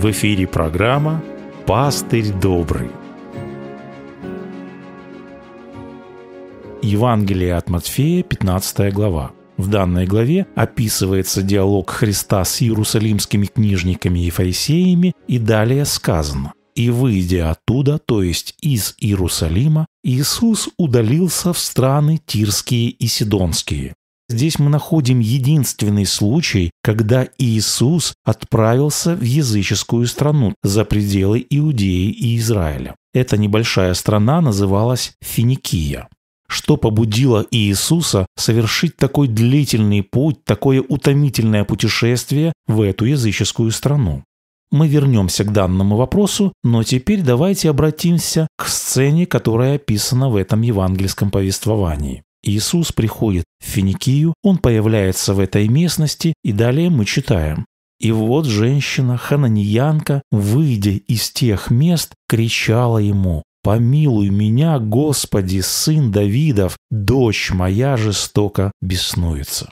В эфире программа «Пастырь добрый». Евангелие от Матфея, 15 глава. В данной главе описывается диалог Христа с иерусалимскими книжниками и фарисеями, и далее сказано «И выйдя оттуда, то есть из Иерусалима, Иисус удалился в страны Тирские и Сидонские, Здесь мы находим единственный случай, когда Иисус отправился в языческую страну за пределы Иудеи и Израиля. Эта небольшая страна называлась Финикия. Что побудило Иисуса совершить такой длительный путь, такое утомительное путешествие в эту языческую страну? Мы вернемся к данному вопросу, но теперь давайте обратимся к сцене, которая описана в этом евангельском повествовании. Иисус приходит в Финикию, он появляется в этой местности, и далее мы читаем. И вот женщина, хананиянка, выйдя из тех мест, кричала ему, «Помилуй меня, Господи, сын Давидов, дочь моя жестоко беснуется».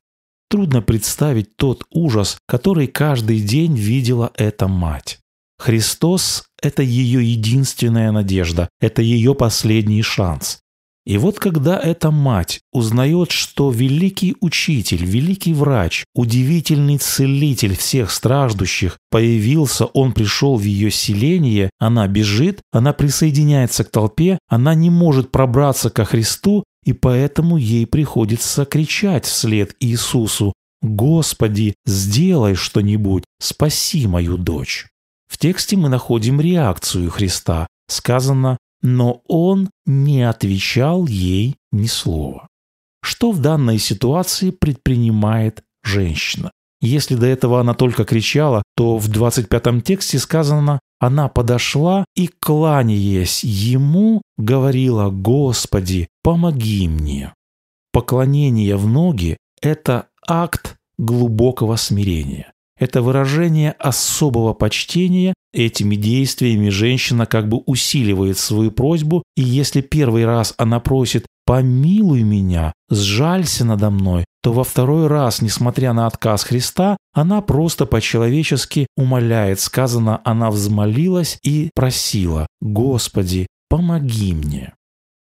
Трудно представить тот ужас, который каждый день видела эта мать. Христос – это ее единственная надежда, это ее последний шанс. И вот когда эта мать узнает, что великий учитель, великий врач, удивительный целитель всех страждущих, появился, он пришел в ее селение, она бежит, она присоединяется к толпе, она не может пробраться ко Христу, и поэтому ей приходится кричать вслед Иисусу «Господи, сделай что-нибудь, спаси мою дочь». В тексте мы находим реакцию Христа. Сказано но он не отвечал ей ни слова. Что в данной ситуации предпринимает женщина? Если до этого она только кричала, то в 25-м тексте сказано «Она подошла и, кланяясь ему, говорила «Господи, помоги мне». Поклонение в ноги – это акт глубокого смирения. Это выражение особого почтения, этими действиями женщина как бы усиливает свою просьбу, и если первый раз она просит «помилуй меня», «сжалься надо мной», то во второй раз, несмотря на отказ Христа, она просто по-человечески умоляет. Сказано, она взмолилась и просила «Господи, помоги мне».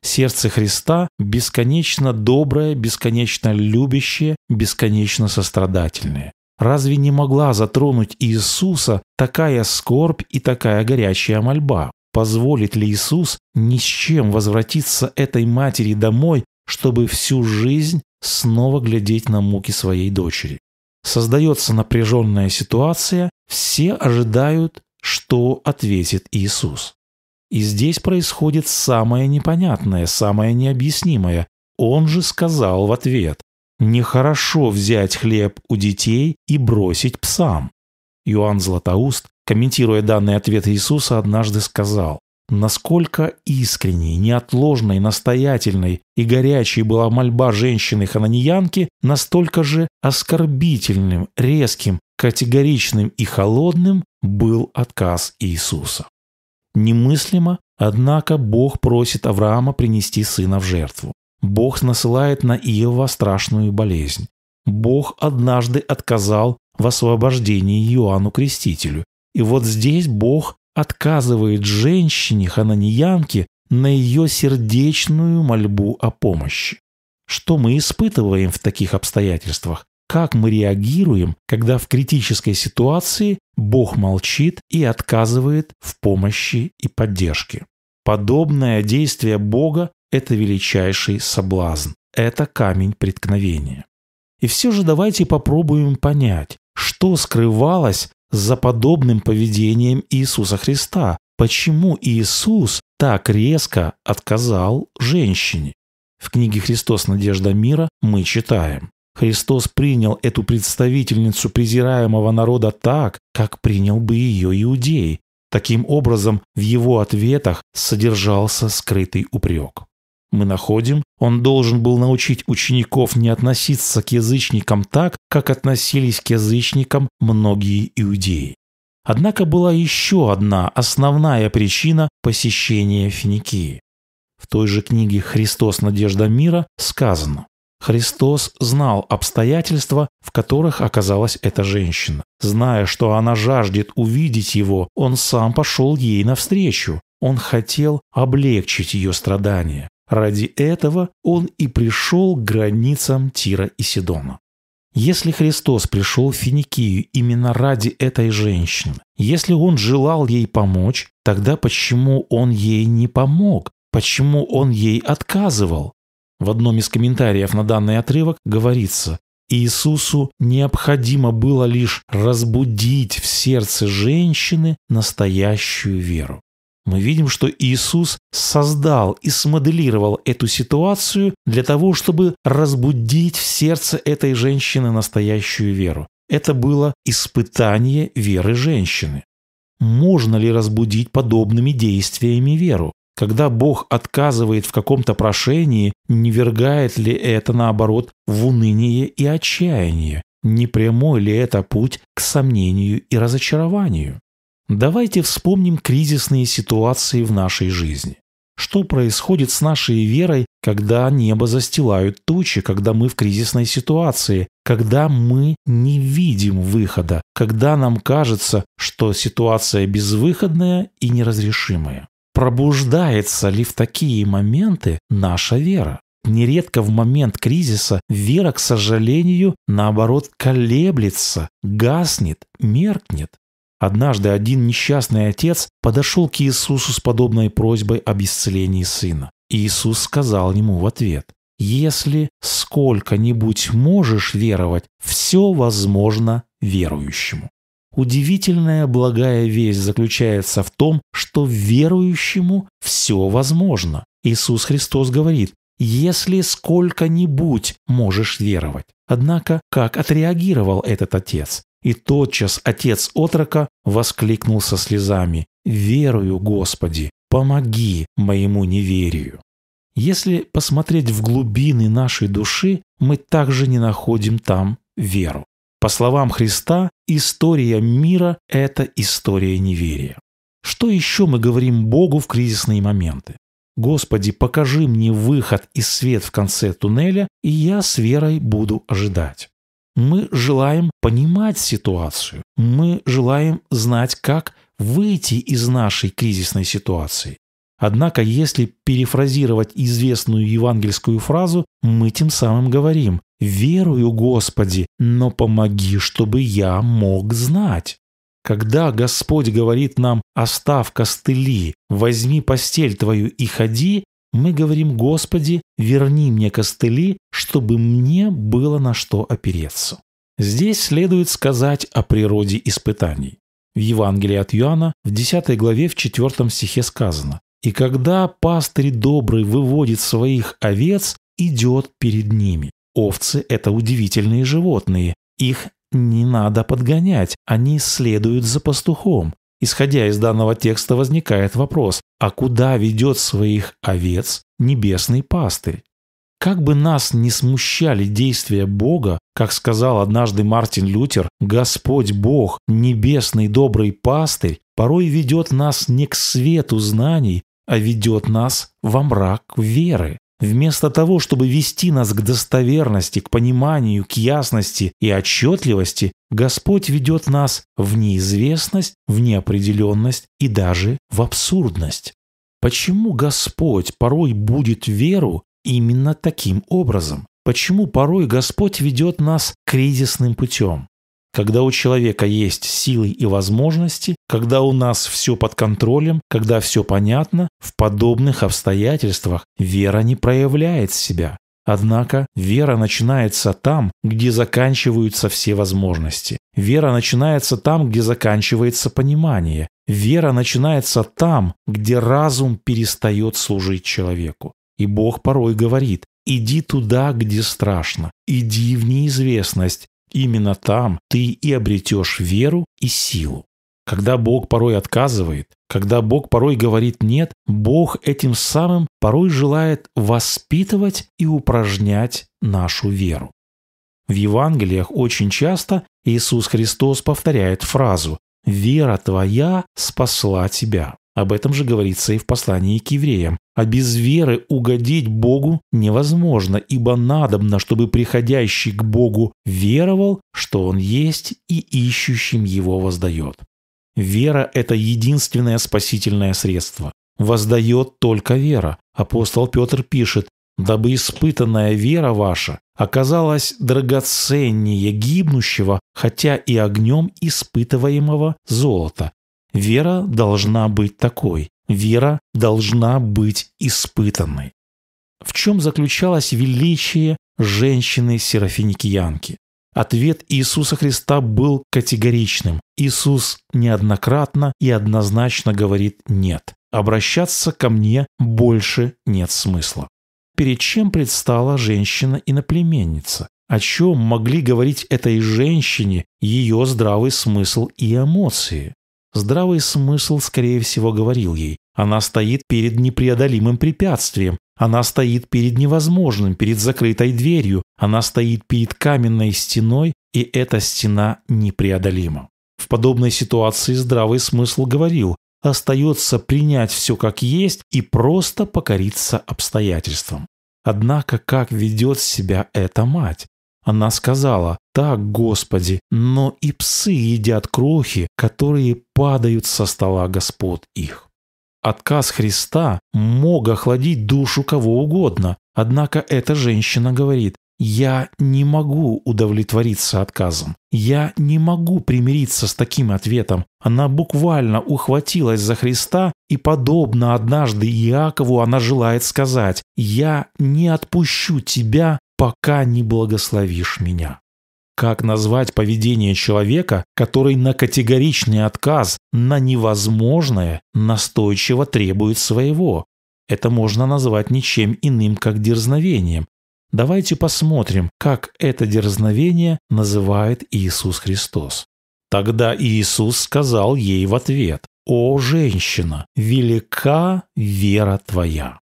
Сердце Христа бесконечно доброе, бесконечно любящее, бесконечно сострадательное. Разве не могла затронуть Иисуса такая скорбь и такая горячая мольба? Позволит ли Иисус ни с чем возвратиться этой матери домой, чтобы всю жизнь снова глядеть на муки своей дочери? Создается напряженная ситуация, все ожидают, что ответит Иисус. И здесь происходит самое непонятное, самое необъяснимое. Он же сказал в ответ Нехорошо взять хлеб у детей и бросить псам. Иоанн Златоуст, комментируя данный ответ Иисуса, однажды сказал, насколько искренней, неотложной, настоятельной и горячей была мольба женщины-хананиянки, настолько же оскорбительным, резким, категоричным и холодным был отказ Иисуса. Немыслимо, однако Бог просит Авраама принести сына в жертву. Бог насылает на Иова страшную болезнь. Бог однажды отказал в освобождении Иоанну Крестителю. И вот здесь Бог отказывает женщине, хананьянке, на ее сердечную мольбу о помощи. Что мы испытываем в таких обстоятельствах? Как мы реагируем, когда в критической ситуации Бог молчит и отказывает в помощи и поддержке? Подобное действие Бога это величайший соблазн. Это камень преткновения. И все же давайте попробуем понять, что скрывалось за подобным поведением Иисуса Христа, почему Иисус так резко отказал женщине. В книге «Христос. Надежда мира» мы читаем. Христос принял эту представительницу презираемого народа так, как принял бы ее иудей. Таким образом, в его ответах содержался скрытый упрек мы находим, он должен был научить учеников не относиться к язычникам так, как относились к язычникам многие иудеи. Однако была еще одна основная причина посещения Финикии. В той же книге «Христос. Надежда мира» сказано Христос знал обстоятельства, в которых оказалась эта женщина. Зная, что она жаждет увидеть его, он сам пошел ей навстречу. Он хотел облегчить ее страдания. Ради этого он и пришел к границам Тира и Сидона. Если Христос пришел в Финикию именно ради этой женщины, если он желал ей помочь, тогда почему он ей не помог? Почему он ей отказывал? В одном из комментариев на данный отрывок говорится, Иисусу необходимо было лишь разбудить в сердце женщины настоящую веру мы видим, что Иисус создал и смоделировал эту ситуацию для того, чтобы разбудить в сердце этой женщины настоящую веру. Это было испытание веры женщины. Можно ли разбудить подобными действиями веру? Когда Бог отказывает в каком-то прошении, не вергает ли это, наоборот, в уныние и отчаяние? Не прямой ли это путь к сомнению и разочарованию? Давайте вспомним кризисные ситуации в нашей жизни. Что происходит с нашей верой, когда небо застилают тучи, когда мы в кризисной ситуации, когда мы не видим выхода, когда нам кажется, что ситуация безвыходная и неразрешимая? Пробуждается ли в такие моменты наша вера? Нередко в момент кризиса вера, к сожалению, наоборот колеблется, гаснет, меркнет. Однажды один несчастный отец подошел к Иисусу с подобной просьбой об исцелении сына. И Иисус сказал ему в ответ, «Если сколько-нибудь можешь веровать, все возможно верующему». Удивительная благая весть заключается в том, что верующему все возможно. Иисус Христос говорит, «Если сколько-нибудь можешь веровать». Однако, как отреагировал этот отец? И тотчас отец отрока воскликнул со слезами «Верую, Господи, помоги моему неверию». Если посмотреть в глубины нашей души, мы также не находим там веру. По словам Христа, история мира – это история неверия. Что еще мы говорим Богу в кризисные моменты? «Господи, покажи мне выход и свет в конце туннеля, и я с верой буду ожидать». Мы желаем понимать ситуацию. Мы желаем знать, как выйти из нашей кризисной ситуации. Однако, если перефразировать известную евангельскую фразу, мы тем самым говорим «Верую, Господи, но помоги, чтобы я мог знать». Когда Господь говорит нам «Оставь костыли, возьми постель твою и ходи», мы говорим «Господи, верни мне костыли, чтобы мне было на что опереться». Здесь следует сказать о природе испытаний. В Евангелии от Иоанна в 10 главе в 4 стихе сказано «И когда пастырь добрый выводит своих овец, идет перед ними». Овцы – это удивительные животные, их не надо подгонять, они следуют за пастухом. Исходя из данного текста возникает вопрос, а куда ведет своих овец небесный пастырь? Как бы нас не смущали действия Бога, как сказал однажды Мартин Лютер, Господь Бог, небесный добрый пастырь, порой ведет нас не к свету знаний, а ведет нас во мрак веры. Вместо того, чтобы вести нас к достоверности, к пониманию, к ясности и отчетливости, Господь ведет нас в неизвестность, в неопределенность и даже в абсурдность. Почему Господь порой будет веру именно таким образом? Почему порой Господь ведет нас кризисным путем? Когда у человека есть силы и возможности, когда у нас все под контролем, когда все понятно, в подобных обстоятельствах вера не проявляет себя. Однако вера начинается там, где заканчиваются все возможности. Вера начинается там, где заканчивается понимание. Вера начинается там, где разум перестает служить человеку. И Бог порой говорит, иди туда, где страшно, иди в неизвестность, Именно там ты и обретешь веру и силу. Когда Бог порой отказывает, когда Бог порой говорит «нет», Бог этим самым порой желает воспитывать и упражнять нашу веру. В Евангелиях очень часто Иисус Христос повторяет фразу «Вера твоя спасла тебя». Об этом же говорится и в послании к евреям. А без веры угодить Богу невозможно, ибо надобно, чтобы приходящий к Богу веровал, что Он есть и ищущим Его воздает. Вера – это единственное спасительное средство. Воздает только вера. Апостол Петр пишет, «Дабы испытанная вера ваша оказалась драгоценнее гибнущего, хотя и огнем испытываемого золота, Вера должна быть такой. Вера должна быть испытанной. В чем заключалось величие женщины-серафиникиянки? Ответ Иисуса Христа был категоричным. Иисус неоднократно и однозначно говорит «нет». Обращаться ко мне больше нет смысла. Перед чем предстала женщина-иноплеменница? О чем могли говорить этой женщине ее здравый смысл и эмоции? Здравый смысл, скорее всего, говорил ей. Она стоит перед непреодолимым препятствием. Она стоит перед невозможным, перед закрытой дверью. Она стоит перед каменной стеной, и эта стена непреодолима. В подобной ситуации здравый смысл говорил, остается принять все как есть и просто покориться обстоятельствам. Однако как ведет себя эта мать? Она сказала, «Так, Господи, но и псы едят крохи, которые падают со стола господ их». Отказ Христа мог охладить душу кого угодно, однако эта женщина говорит, «Я не могу удовлетвориться отказом. Я не могу примириться с таким ответом». Она буквально ухватилась за Христа, и подобно однажды Иакову она желает сказать, «Я не отпущу тебя, пока не благословишь меня. Как назвать поведение человека, который на категоричный отказ, на невозможное, настойчиво требует своего? Это можно назвать ничем иным, как дерзновением. Давайте посмотрим, как это дерзновение называет Иисус Христос. Тогда Иисус сказал ей в ответ, «О, женщина, велика вера твоя»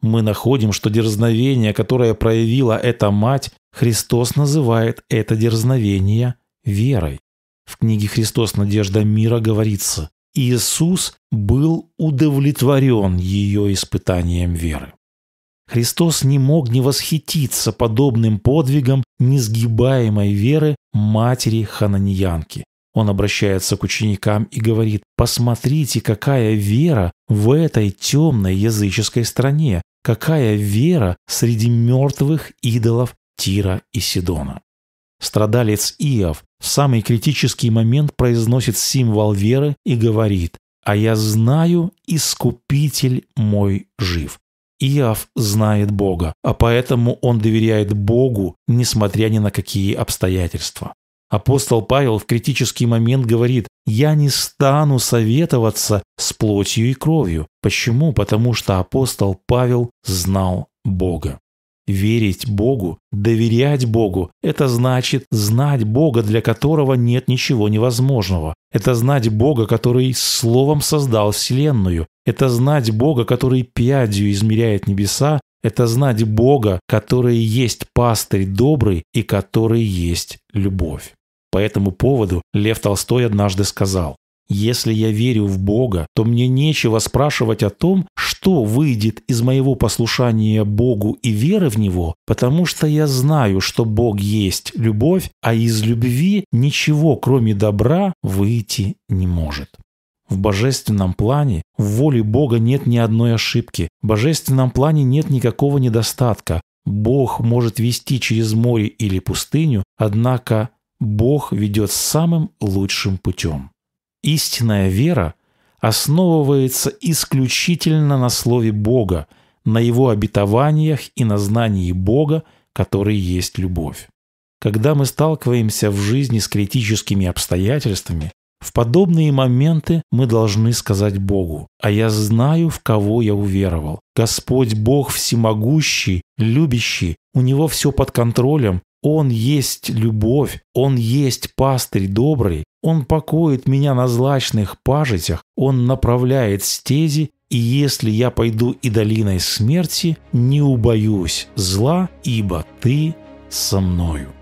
мы находим, что дерзновение, которое проявила эта мать, Христос называет это дерзновение верой. В книге «Христос. Надежда мира» говорится, Иисус был удовлетворен ее испытанием веры. Христос не мог не восхититься подобным подвигом несгибаемой веры матери Хананьянки. Он обращается к ученикам и говорит, «Посмотрите, какая вера в этой темной языческой стране! какая вера среди мертвых идолов Тира и Сидона. Страдалец Иов в самый критический момент произносит символ веры и говорит «А я знаю, Искупитель мой жив». Иов знает Бога, а поэтому он доверяет Богу, несмотря ни на какие обстоятельства. Апостол Павел в критический момент говорит, «Я не стану советоваться с плотью и кровью». Почему? Потому что апостол Павел знал Бога. Верить Богу, доверять Богу – это значит знать Бога, для которого нет ничего невозможного. Это знать Бога, который словом создал Вселенную. Это знать Бога, который пядью измеряет небеса. Это знать Бога, который есть пастырь добрый и который есть любовь. По этому поводу Лев Толстой однажды сказал, «Если я верю в Бога, то мне нечего спрашивать о том, что выйдет из моего послушания Богу и веры в Него, потому что я знаю, что Бог есть любовь, а из любви ничего, кроме добра, выйти не может». В божественном плане в воле Бога нет ни одной ошибки, в божественном плане нет никакого недостатка. Бог может вести через море или пустыню, однако Бог ведет самым лучшим путем. Истинная вера основывается исключительно на Слове Бога, на Его обетованиях и на знании Бога, который есть любовь. Когда мы сталкиваемся в жизни с критическими обстоятельствами, в подобные моменты мы должны сказать Богу, «А я знаю, в кого я уверовал. Господь Бог всемогущий, любящий, у Него все под контролем, он есть любовь, Он есть пастырь добрый, Он покоит меня на злачных пажитях, Он направляет стези, и если я пойду и долиной смерти, не убоюсь зла, ибо Ты со мною.